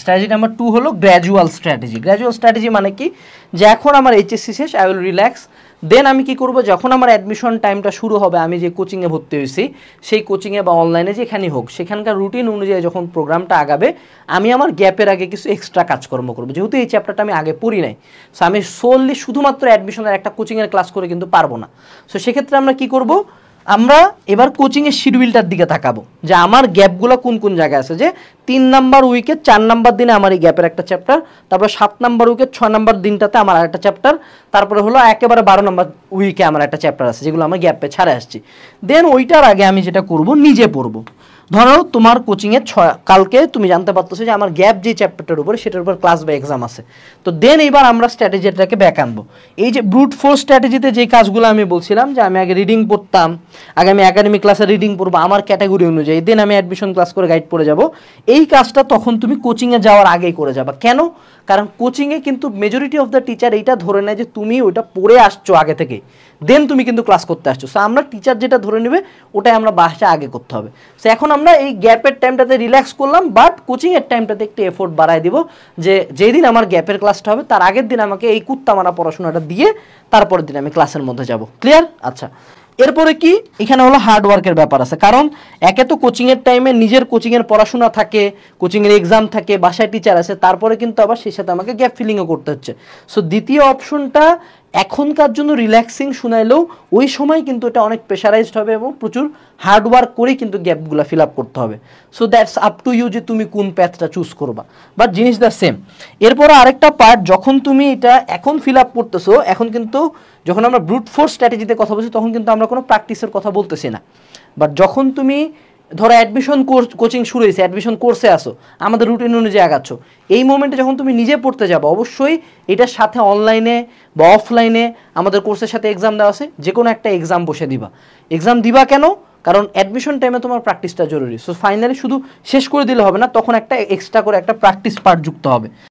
strategy number two হলো gradual strategy gradual strategy মানে কি যে এখন আমার এইচএসসি শেষ আই উইল রিল্যাক্স দেন আমি কি করব যখন আমার অ্যাডমিশন টাইমটা শুরু হবে আমি যে কোচিংয়ে ভর্তি হয়েছি সেই কোচিংয়ে বা অনলাইনে যেখানেই হোক সেখানকার রুটিন অনুযায়ী যখন প্রোগ্রামটা আগাবে আমি আমার গ্যাপের আগে কিছু এক্সট্রা কাজকর্ম করবো যেহেতু এই চ্যাপ্টারটা আমি আগে পড়ি নাই সো আমি সোললি শুধুমাত্র অ্যাডমিশনের একটা কোচিংয়ের ক্লাস করে কিন্তু পারবো না সো সেক্ষেত্রে আমরা কি করবো আমরা এবার কোচিংয়ের শিডিউলটার দিকে তাকাবো যে আমার গ্যাপগুলো কোন কোন জায়গায় আছে যে তিন নাম্বার উইকে চার নাম্বার দিনে আমার এই গ্যাপের একটা চ্যাপ্টার তারপর সাত নাম্বার উইকে ছয় নাম্বার দিনটাতে আমার একটা চ্যাপ্টার তারপরে হলো একেবারে বারো নাম্বার উইকে আমার একটা চ্যাপ্টার আছে যেগুলো আমার গ্যাপে ছাড়ে আসছি দেন ওইটার আগে আমি যেটা করব নিজে পড়বো ধরো তোমার কোচিংয়ে ছয় কালকে তুমি জানতে পারতেছো যে আমার গ্যাপ যে চ্যাপ্টারটার উপরে সেটার উপর ক্লাস বা এক্সাম আছে তো দেন এইবার আমরা স্ট্র্যাটেজিটাকে ব্যাক আনবো এই যে ব্রুট ফোর স্ট্র্যাটেজিতে যে কাজগুলো আমি বলছিলাম যে আমি আগে রিডিং পড়তাম আগে আমি একাডেমিক ক্লাসে রিডিং পড়বো আমার ক্যাটাগরি অনুযায়ী দেন আমি অ্যাডমিশন ক্লাস করে গাইড পড়ে যাব এই কাজটা তখন তুমি কোচিংয়ে যাওয়ার আগেই করে যাবা কেন কারণ কোচিংয়ে কিন্তু মেজরিটি অফ দ্য টিচার এইটা ধরে নেয় যে তুমি ওইটা পড়ে আসছো আগে থেকে দেন তুমি কিন্তু ক্লাস করতে আসছো সো আমরা টিচার যেটা ধরে নেবে ওটাই আমরা বাসা আগে করতে হবে সো এখন আমরা আমরা এই গ্যাপের টাইমটাতে রিল্যাক্স করলাম বাট কোচিংয়ের টাইমটাতে একটু এফোর্ট বাড়ায় দিব যে যেদিন আমার গ্যাপের ক্লাসটা হবে তার আগের দিন আমাকে এই মারা পড়াশোনাটা দিয়ে তারপরের দিন আমি ক্লাসের মধ্যে যাব ক্লিয়ার আচ্ছা এরপরে কি এখানে হলো হার্ডওয়ার্কের ব্যাপার আছে কারণ একে তো কোচিংয়ের টাইমে নিজের কোচিংয়ের পড়াশোনা থাকে কোচিংয়ের এক্সাম থাকে বাসায় টিচার আছে তারপরে কিন্তু আবার সেই সাথে আমাকে গ্যাপ ফিলিংও করতে হচ্ছে সো দ্বিতীয় অপশনটা এখনকার জন্য রিল্যাক্সিং শুনাইলেও ওই সময় কিন্তু এটা অনেক প্রেশারাইজড হবে এবং প্রচুর হার্ডওয়ার্ক করে কিন্তু গ্যাপগুলো ফিল আপ করতে হবে so that's up to you যে তুমি কোন প্যাথটা চুজ করবা বাট জিনিস দ্য সেম এরপর আরেকটা পার্ট যখন তুমি এটা এখন ফিল আপ করতেছো এখন কিন্তু যখন আমরা ব্রুট ফোর্স স্ট্র্যাটেজিতে কথা বলছি তখন কিন্তু আমরা কোনো প্র্যাকটিসের কথা বলতেছি না বাট যখন তুমি ধরো অ্যাডমিশন কোর্স কোচিং শুরু হয়েছে অ্যাডমিশন কোর্সে আসো আমাদের রুটিন অনুযায়ী আগাচ্ছ এই মোমেন্টে যখন তুমি নিজে পড়তে যাবো অবশ্যই এটার সাথে অনলাইনে বা অফলাইনে আমাদের কোর্সের সাথে এক্সাম দেওয়া আছে যে কোনো একটা এক্সাম বসে দিবা এক্সাম দিবা কেন কারণ অ্যাডমিশন টাইমে তোমার প্র্যাকটিসটা জরুরি সো ফাইনালি শুধু শেষ করে দিলে হবে না তখন একটা এক্সট্রা করে একটা প্র্যাকটিস পার্ট যুক্ত হবে